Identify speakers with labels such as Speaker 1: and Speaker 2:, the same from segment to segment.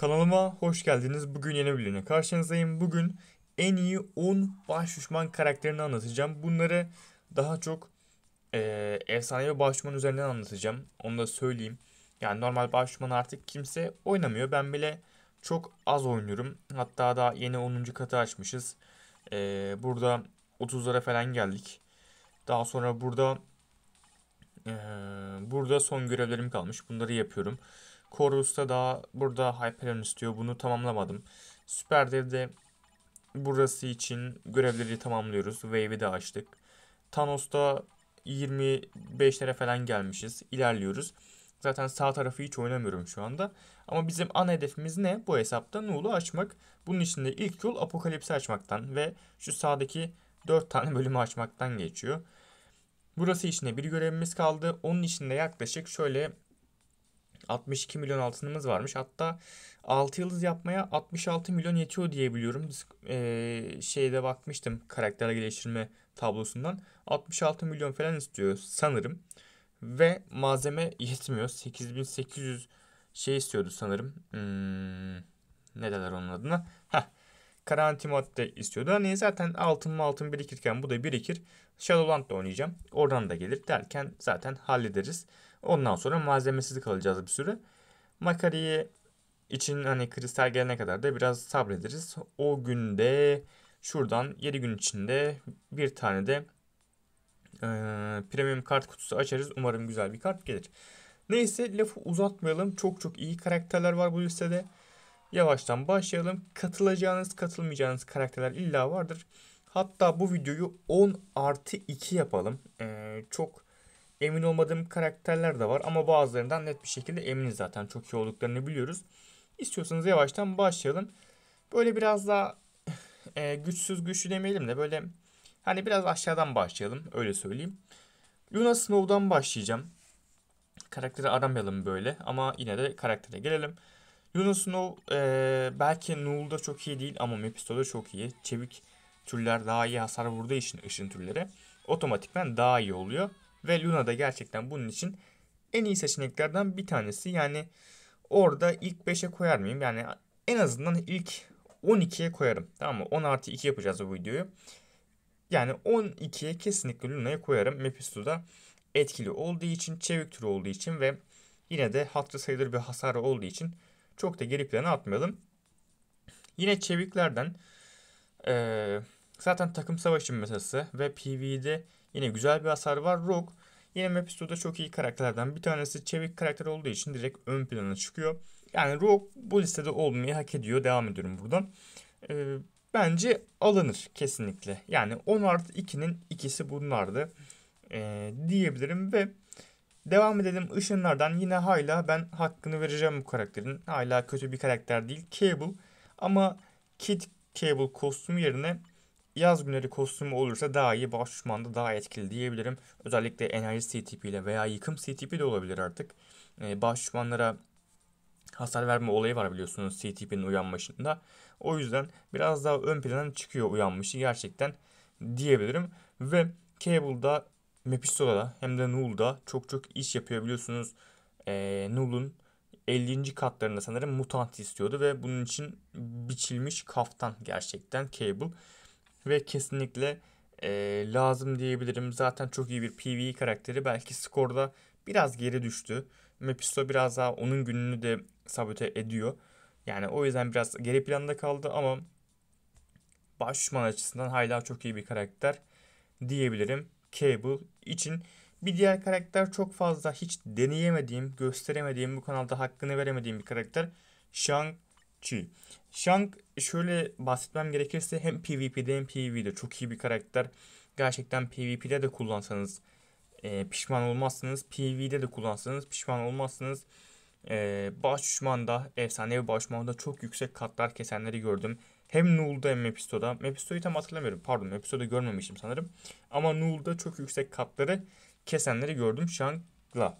Speaker 1: Kanalıma hoş geldiniz. Bugün yeni videoyla karşınızdayım. Bugün en iyi 10 baş düşman karakterini anlatacağım. Bunları daha çok e, efsanevi baş düşman üzerinden anlatacağım. Onu da söyleyeyim. Yani normal baş düşmanı artık kimse oynamıyor. Ben bile çok az oynuyorum. Hatta daha yeni 10. katı açmışız. E, burada 30'lara falan geldik. Daha sonra burada e, burada son görevlerim kalmış. Bunları yapıyorum. Corvus'ta daha burada Hyperion istiyor. Bunu tamamlamadım. Süper Dev'de burası için görevleri tamamlıyoruz. Wave'i de açtık. Thanos'ta 25'lere falan gelmişiz. İlerliyoruz. Zaten sağ tarafı hiç oynamıyorum şu anda. Ama bizim ana hedefimiz ne? Bu hesapta nulu açmak. Bunun için de ilk yol Apokalips'i açmaktan ve şu sağdaki 4 tane bölümü açmaktan geçiyor. Burası için de bir görevimiz kaldı. Onun için de yaklaşık şöyle 62 milyon altınımız varmış. Hatta 6 yıldız yapmaya 66 milyon yetiyor diyebiliyorum. Ee, şeyde bakmıştım karakter geliştirme tablosundan. 66 milyon falan istiyor sanırım. Ve malzeme yetmiyor. 8800 şey istiyordu sanırım. Hmm, ne derler onun adına? Heh, Karanti madde istiyordu. Hani zaten altın mı altın birikirken bu da birikir. Shadowland da oynayacağım. Oradan da gelir derken zaten hallederiz. Ondan sonra malzemesiz kalacağız bir süre. Makari'yi için hani kristal gelene kadar da biraz sabrederiz. O günde şuradan 7 gün içinde bir tane de e, premium kart kutusu açarız. Umarım güzel bir kart gelir. Neyse lafı uzatmayalım. Çok çok iyi karakterler var bu listede. Yavaştan başlayalım. Katılacağınız katılmayacağınız karakterler illa vardır. Hatta bu videoyu 10 artı 2 yapalım. Ee, çok emin olmadığım karakterler de var ama bazılarından net bir şekilde eminiz zaten. Çok iyi olduklarını biliyoruz. İstiyorsanız yavaştan başlayalım. Böyle biraz daha e, güçsüz güçlü demeyelim de böyle hani biraz aşağıdan başlayalım öyle söyleyeyim. Luna Snow'dan başlayacağım. Karakteri aramayalım böyle ama yine de karaktere gelelim. Luna Snow e, belki Null'da çok iyi değil ama Mephisto'da çok iyi. Çevik türler daha iyi hasar vurduğu için ışın türleri otomatikman daha iyi oluyor. Ve Luna da gerçekten bunun için en iyi seçeneklerden bir tanesi. Yani orada ilk 5'e koyar mıyım? Yani en azından ilk 12'ye koyarım. Tamam mı? 10 artı 2 yapacağız bu videoyu. Yani 12'ye kesinlikle Luna'yı koyarım. Mephisto da etkili olduğu için, çevik türü olduğu için ve yine de hatırı sayılır bir hasarı olduğu için çok da geri plana atmayalım. Yine çeviklerden e, zaten takım savaşı mesası ve PvE'de Yine güzel bir hasar var. Rogue yine Mephisto'da çok iyi karakterlerden bir tanesi. Çevik karakter olduğu için direkt ön plana çıkıyor. Yani Rogue bu listede olmayı hak ediyor. Devam ediyorum buradan. Ee, bence alınır kesinlikle. Yani 10 artı 2'nin ikisi bunlardı ee, diyebilirim ve devam edelim ışınlardan yine hala ben hakkını vereceğim bu karakterin. Hala kötü bir karakter değil Cable ama Kid Cable kostümü yerine yaz günleri kostümü olursa daha iyi, baş düşmanda daha etkili diyebilirim. Özellikle enerji CTP ile veya yıkım CTP de olabilir artık. E, ee, baş düşmanlara hasar verme olayı var biliyorsunuz CTP'nin uyanmışında. O yüzden biraz daha ön plana çıkıyor uyanmışı gerçekten diyebilirim. Ve Cable'da Mephisto'da hem de Null'da çok çok iş yapıyor biliyorsunuz. E, Null'un 50. katlarında sanırım mutant istiyordu ve bunun için biçilmiş kaftan gerçekten Cable ve kesinlikle e, lazım diyebilirim. Zaten çok iyi bir PvE karakteri. Belki skorda biraz geri düştü. Mephisto biraz daha onun gününü de sabote ediyor. Yani o yüzden biraz geri planda kaldı ama baş açısından hala çok iyi bir karakter diyebilirim. Cable için bir diğer karakter çok fazla hiç deneyemediğim, gösteremediğim, bu kanalda hakkını veremediğim bir karakter. Shang Chi. Shang şöyle bahsetmem gerekirse hem PvP'de hem PvE'de çok iyi bir karakter. Gerçekten PvP'de de kullansanız e, pişman olmazsınız. PvE'de de kullansanız pişman olmazsınız. E, baş düşmanda, efsanevi baş düşmanda çok yüksek katlar kesenleri gördüm. Hem Null'da hem Mephisto'da. Mephisto'yu tam hatırlamıyorum. Pardon Mephisto'da görmemişim sanırım. Ama Null'da çok yüksek katları kesenleri gördüm Shang'la.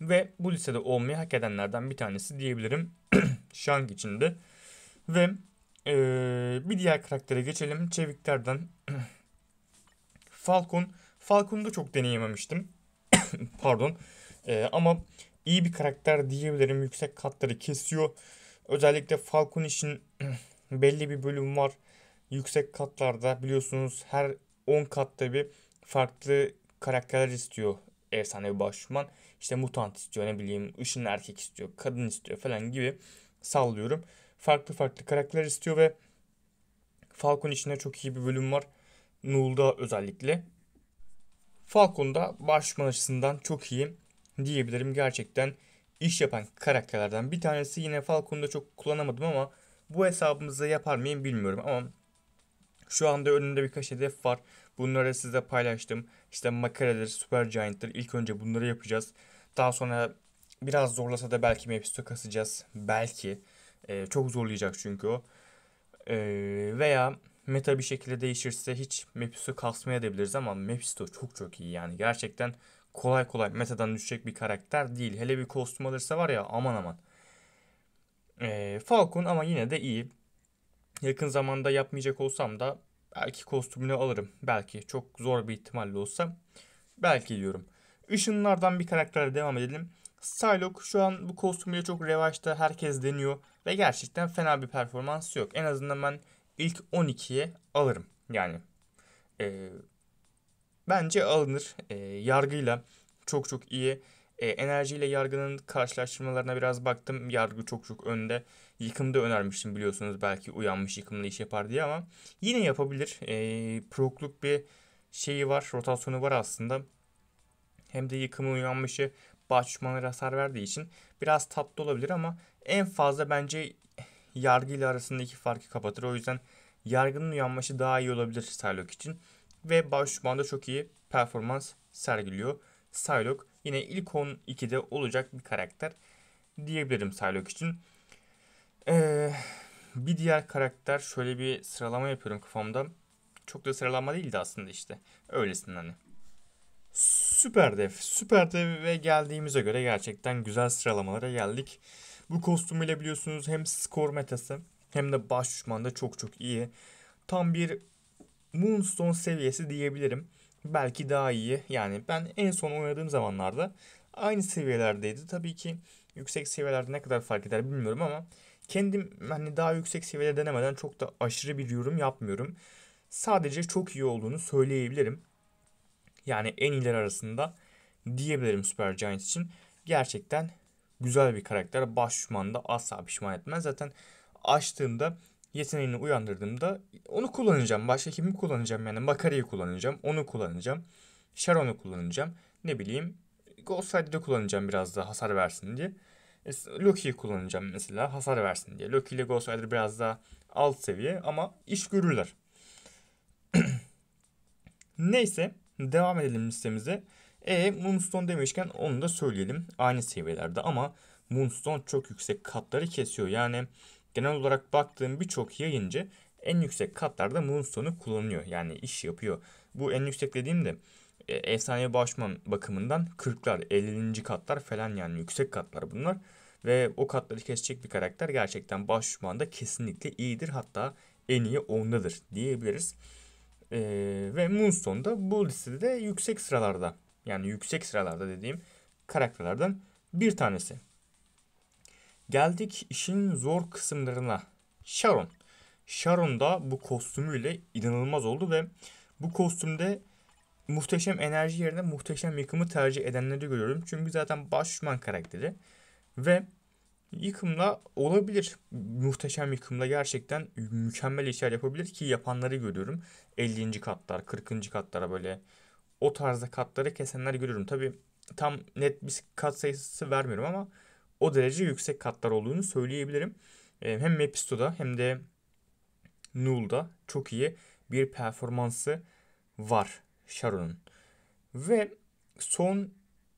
Speaker 1: Ve bu lisede olmayı hak edenlerden bir tanesi diyebilirim. Shang içinde. Ve ee, bir diğer karaktere geçelim. Çeviklerden Falcon. Falcon'u da çok deneyememiştim. Pardon. Ee, ama iyi bir karakter diyebilirim. Yüksek katları kesiyor. Özellikle Falcon için belli bir bölüm var. Yüksek katlarda biliyorsunuz her 10 katta bir farklı karakterler istiyor efsanevi başvuman. İşte mutant istiyor ne bileyim ışın erkek istiyor kadın istiyor falan gibi sallıyorum. Farklı farklı karakter istiyor ve Falcon içinde çok iyi bir bölüm var. Null'da özellikle. Falcon'da başman açısından çok iyi diyebilirim. Gerçekten iş yapan karakterlerden bir tanesi. Yine Falcon'da çok kullanamadım ama bu hesabımızda yapar mıyım bilmiyorum ama şu anda önümde birkaç hedef var. Bunları size paylaştım. İşte Makare'dir, Super Giant'tir. İlk önce bunları yapacağız. Daha sonra Biraz zorlasa da belki Mephisto kasacağız. Belki. E, çok zorlayacak çünkü o. E, veya meta bir şekilde değişirse hiç Mephisto kasmaya edebiliriz ama Mephisto çok çok iyi yani. Gerçekten kolay kolay metadan düşecek bir karakter değil. Hele bir kostüm alırsa var ya aman aman. E, Falcon ama yine de iyi. Yakın zamanda yapmayacak olsam da belki kostümünü alırım. Belki çok zor bir ihtimalle olsa belki diyorum. Işınlardan bir karakterle devam edelim. Psylocke şu an bu kostümüyle çok revaçta herkes deniyor ve gerçekten fena bir performansı yok. En azından ben ilk 12'ye alırım. Yani e, bence alınır. E, yargıyla çok çok iyi. E, enerjiyle yargının karşılaştırmalarına biraz baktım. Yargı çok çok önde. Yıkımda önermiştim biliyorsunuz. Belki uyanmış yıkımla iş yapar diye ama yine yapabilir. E, prokluk bir şeyi var. Rotasyonu var aslında. Hem de yıkımı uyanmışı bağ düşmanları hasar verdiği için biraz tatlı olabilir ama en fazla bence yargı ile arasındaki farkı kapatır. O yüzden yargının uyanması daha iyi olabilir Psylocke için. Ve bağ düşmanı da çok iyi performans sergiliyor. Psylocke yine ilk 12'de olacak bir karakter diyebilirim Psylocke için. Ee, bir diğer karakter şöyle bir sıralama yapıyorum kafamda. Çok da sıralama değildi aslında işte. öylesin hani. Süper Dev. Süper Dev'e geldiğimize göre gerçekten güzel sıralamalara geldik. Bu kostüm ile biliyorsunuz hem skor metası hem de baş düşmanda çok çok iyi. Tam bir Moonstone seviyesi diyebilirim. Belki daha iyi. Yani ben en son oynadığım zamanlarda aynı seviyelerdeydi. Tabii ki yüksek seviyelerde ne kadar fark eder bilmiyorum ama kendim hani daha yüksek seviyede denemeden çok da aşırı bir yorum yapmıyorum. Sadece çok iyi olduğunu söyleyebilirim. Yani en iyiler arasında diyebilirim Super Giant için. Gerçekten güzel bir karakter. Baş da asla pişman etmez. Zaten açtığımda yeteneğini uyandırdığımda onu kullanacağım. Başka kimi kullanacağım yani? Makari'yi kullanacağım. Onu kullanacağım. Sharon'u kullanacağım. Ne bileyim Ghostside'ı da kullanacağım biraz daha hasar versin diye. E, Loki'yi kullanacağım mesela hasar versin diye. Loki ile Ghostsider biraz daha alt seviye ama iş görürler. Neyse Devam edelim listemize. E Moonstone demişken onu da söyleyelim. Aynı seviyelerde ama Moonstone çok yüksek katları kesiyor. Yani genel olarak baktığım birçok yayıncı en yüksek katlarda Moonstone'u kullanıyor. Yani iş yapıyor. Bu en yüksek dediğimde e, efsane başman bakımından 40'lar, 50. katlar falan yani yüksek katlar bunlar. Ve o katları kesecek bir karakter gerçekten başman da kesinlikle iyidir. Hatta en iyi ondadır diyebiliriz. E, ve Moonstone da bu listede de yüksek sıralarda yani yüksek sıralarda dediğim karakterlerden bir tanesi. Geldik işin zor kısımlarına. Sharon. Sharon da bu kostümüyle inanılmaz oldu ve bu kostümde muhteşem enerji yerine muhteşem yıkımı tercih edenleri görüyorum. Çünkü zaten baş karakteri ve Yıkımla olabilir. Muhteşem yıkımla gerçekten mükemmel işler yapabilir ki yapanları görüyorum. 50. katlar, 40. katlara böyle o tarzda katları kesenler görüyorum. Tabi tam net bir kat sayısı vermiyorum ama o derece yüksek katlar olduğunu söyleyebilirim. Ee, hem Mepisto'da hem de Null'da çok iyi bir performansı var Sharon'un. Ve son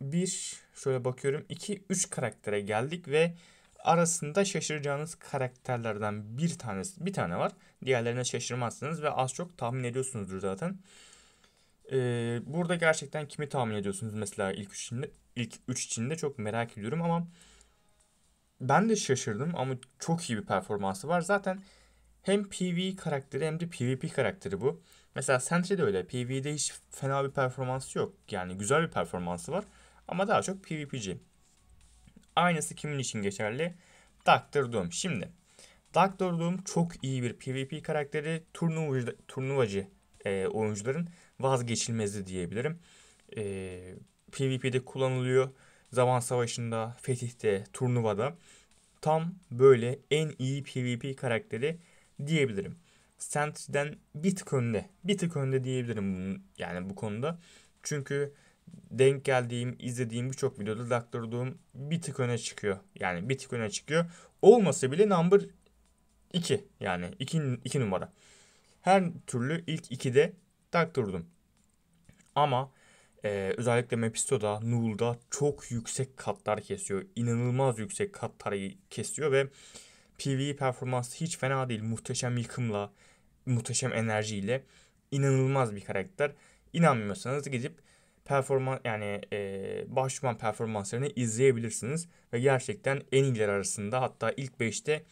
Speaker 1: bir şöyle bakıyorum 2-3 karaktere geldik ve arasında şaşıracağınız karakterlerden bir tanesi bir tane var. Diğerlerine şaşırmazsınız ve az çok tahmin ediyorsunuzdur zaten. Ee, burada gerçekten kimi tahmin ediyorsunuz mesela ilk üç içinde? İlk üç içinde çok merak ediyorum ama ben de şaşırdım ama çok iyi bir performansı var. Zaten hem Pv karakteri hem de PvP karakteri bu. Mesela Sentry de öyle. PvE'de hiç fena bir performansı yok. Yani güzel bir performansı var. Ama daha çok PvP'ci. Aynısı kimin için geçerli? Doctor Doom. Şimdi Doctor Doom çok iyi bir PvP karakteri. Turnuvacı, turnuvacı e, oyuncuların vazgeçilmezi diyebilirim. E, PvP'de kullanılıyor. Zaman savaşında, fetihte, turnuvada. Tam böyle en iyi PvP karakteri diyebilirim. Sentry'den bir tık önde. Bir tık önde diyebilirim bunun, yani bu konuda. Çünkü denk geldiğim, izlediğim birçok videoda Doctor Doom bir tık öne çıkıyor. Yani bir tık öne çıkıyor. Olmasa bile number 2 yani 2, 2 numara. Her türlü ilk 2'de Doctor Doom. Ama e, özellikle Mephisto'da, Null'da çok yüksek katlar kesiyor. İnanılmaz yüksek katları kesiyor ve PV performansı hiç fena değil. Muhteşem yıkımla, muhteşem enerjiyle inanılmaz bir karakter. İnanmıyorsanız gidip performans yani e, başvuran performanslarını izleyebilirsiniz ve gerçekten en iyiler arasında hatta ilk 5'te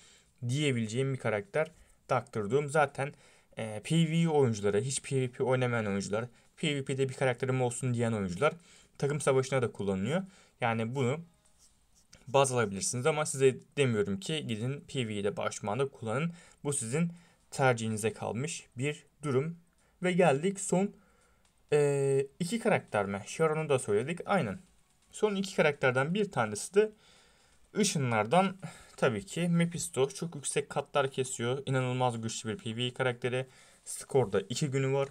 Speaker 1: diyebileceğim bir karakter Doctor Doom. Zaten e, PvE oyuncuları, hiç PvP oynamayan oyuncular, PvP'de bir karakterim olsun diyen oyuncular takım savaşına da kullanılıyor. Yani bunu baz alabilirsiniz ama size demiyorum ki gidin PvE'de başmanda kullanın. Bu sizin tercihinize kalmış bir durum. Ve geldik son ee, iki karakter mi? Sharon'u da söyledik. Aynen. Son iki karakterden bir tanesi de ışınlardan tabii ki Mephisto çok yüksek katlar kesiyor. İnanılmaz güçlü bir PvE karakteri. Skorda iki günü var.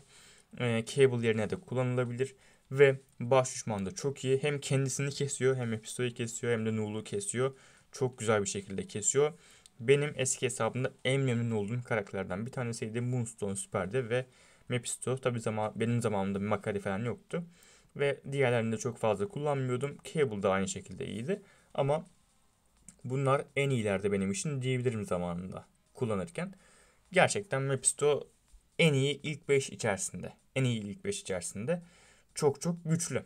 Speaker 1: E, cable yerine de kullanılabilir. Ve baş düşman da çok iyi. Hem kendisini kesiyor hem Mephisto'yu kesiyor hem de Null'u kesiyor. Çok güzel bir şekilde kesiyor. Benim eski hesabımda en memnun olduğum karakterlerden bir tanesiydi. Moonstone süperdi ve Mepisto tabi zaman, benim zamanımda bir makale falan yoktu. Ve diğerlerini de çok fazla kullanmıyordum. Cable da aynı şekilde iyiydi. Ama bunlar en iyilerde benim için diyebilirim zamanında kullanırken. Gerçekten Mepisto en iyi ilk 5 içerisinde. En iyi ilk 5 içerisinde. Çok çok güçlü.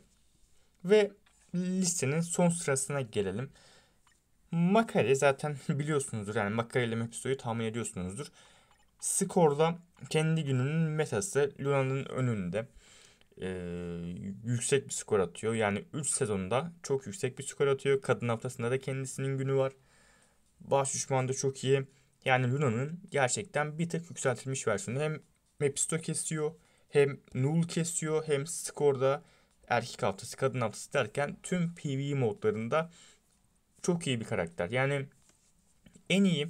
Speaker 1: Ve listenin son sırasına gelelim. Makale zaten biliyorsunuzdur yani makale ile Mepisto'yu tahmin ediyorsunuzdur. Skorda kendi gününün metası Luna'nın önünde e, yüksek bir skor atıyor. Yani 3 sezonda çok yüksek bir skor atıyor. Kadın haftasında da kendisinin günü var. Baş düşman da çok iyi. Yani Luna'nın gerçekten bir tık yükseltilmiş versiyonu. Hem Mepisto kesiyor hem Null kesiyor hem skorda erkek haftası kadın haftası derken tüm PvE modlarında çok iyi bir karakter. Yani en iyi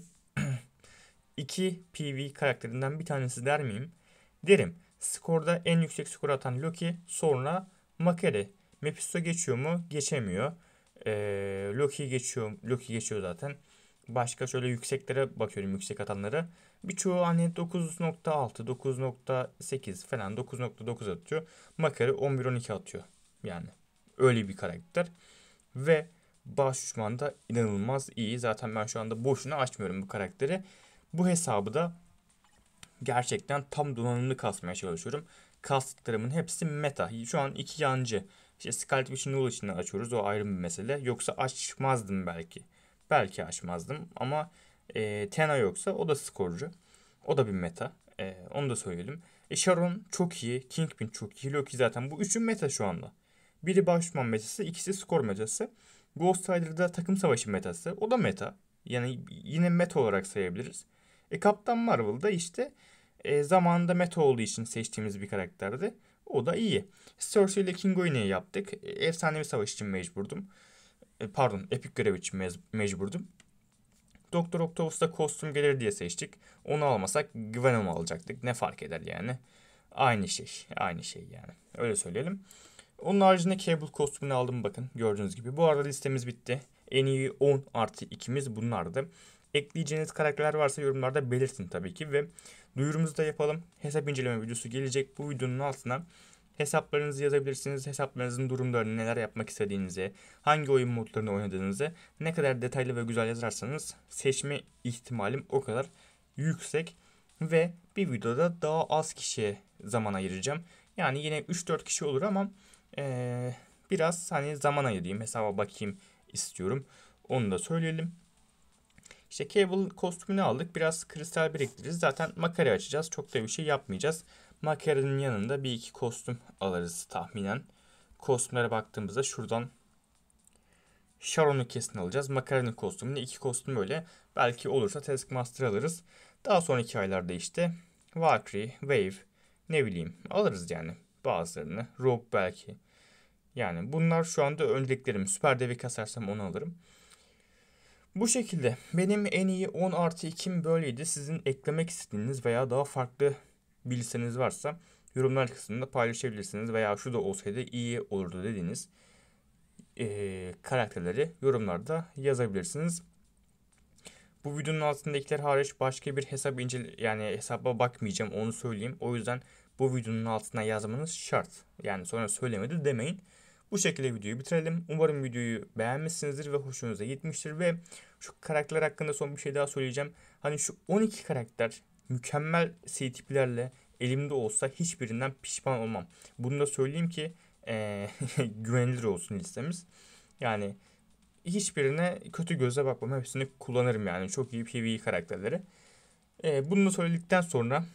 Speaker 1: 2 PV karakterinden bir tanesi der miyim? Derim. Skorda en yüksek skor atan Loki sonra Makere. Mephisto geçiyor mu? Geçemiyor. Ee, Loki geçiyor. Loki geçiyor zaten. Başka şöyle yükseklere bakıyorum yüksek atanlara. Birçoğu hani 9.6, 9.8 falan 9.9 atıyor. Makare 11-12 atıyor. Yani öyle bir karakter. Ve baş düşman da inanılmaz iyi. Zaten ben şu anda boşuna açmıyorum bu karakteri. Bu hesabı da gerçekten tam donanımlı kasmaya çalışıyorum. Kastıklarımın hepsi meta. Şu an iki yancı. İşte Scarlet Witch'i Null için açıyoruz. O ayrı bir mesele. Yoksa açmazdım belki. Belki açmazdım ama e, Tena yoksa o da skorcu. O da bir meta. E, onu da söyleyelim. E, Sharon çok iyi. Kingpin çok iyi. Loki zaten. Bu üçün meta şu anda. Biri başman metası. ikisi skor metası. Ghost Rider'da takım savaşı metası. O da meta. Yani yine meta olarak sayabiliriz. E, Kaptan Marvel da işte e, zamanında meta olduğu için seçtiğimiz bir karakterdi. O da iyi. Cersei ile Kingoine'yi yaptık. E, efsanevi savaş için mecburdum. E, pardon, epik görev için mez- mecburdum. Doktor Octopus'ta kostüm gelir diye seçtik. Onu almasak Gwen'imi alacaktık. Ne fark eder yani? Aynı şey. Aynı şey yani. Öyle söyleyelim. Onun haricinde Cable kostümünü aldım bakın gördüğünüz gibi. Bu arada listemiz bitti. En iyi 10 artı 2'miz bunlardı. Ekleyeceğiniz karakterler varsa yorumlarda belirtin tabii ki ve duyurumuzu da yapalım. Hesap inceleme videosu gelecek. Bu videonun altına hesaplarınızı yazabilirsiniz. Hesaplarınızın durumlarını, neler yapmak istediğinizi, hangi oyun modlarını oynadığınızı ne kadar detaylı ve güzel yazarsanız seçme ihtimalim o kadar yüksek. Ve bir videoda daha az kişiye zaman ayıracağım. Yani yine 3-4 kişi olur ama ee, biraz hani zaman ayırayım hesaba bakayım istiyorum. Onu da söyleyelim. İşte cable kostümünü aldık. Biraz kristal biriktiririz. Zaten makara açacağız. Çok da bir şey yapmayacağız. Makaranın yanında bir iki kostüm alırız tahminen. Kostümlere baktığımızda şuradan Sharon'u kesin alacağız. Makara'nın kostümünü iki kostüm öyle. Belki olursa Taskmaster alırız. Daha sonraki aylarda işte Valkyrie, Wave ne bileyim alırız yani bazılarını. Rogue belki. Yani bunlar şu anda önceliklerim. Süper devi kasarsam onu alırım. Bu şekilde benim en iyi 10 artı 2'm böyleydi. Sizin eklemek istediğiniz veya daha farklı bilseniz varsa yorumlar kısmında paylaşabilirsiniz. Veya şu da olsaydı iyi olurdu dediğiniz e, karakterleri yorumlarda yazabilirsiniz. Bu videonun altındakiler hariç başka bir hesap incel yani hesaba bakmayacağım onu söyleyeyim. O yüzden bu videonun altına yazmanız şart. Yani sonra söylemedi demeyin. Bu şekilde videoyu bitirelim. Umarım videoyu beğenmişsinizdir ve hoşunuza gitmiştir ve şu karakter hakkında son bir şey daha söyleyeceğim. Hani şu 12 karakter mükemmel C-tiplerle elimde olsa hiçbirinden pişman olmam. Bunu da söyleyeyim ki e, güvenilir olsun listemiz. Yani hiçbirine kötü göze bakmam. Hepsini kullanırım yani. Çok iyi PvE karakterleri. E, bunu da söyledikten sonra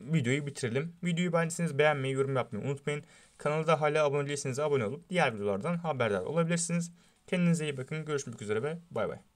Speaker 1: videoyu bitirelim. Videoyu beğendiyseniz beğenmeyi, yorum yapmayı unutmayın. Kanalda hala abone değilseniz abone olup diğer videolardan haberdar olabilirsiniz. Kendinize iyi bakın. Görüşmek üzere ve bay bay.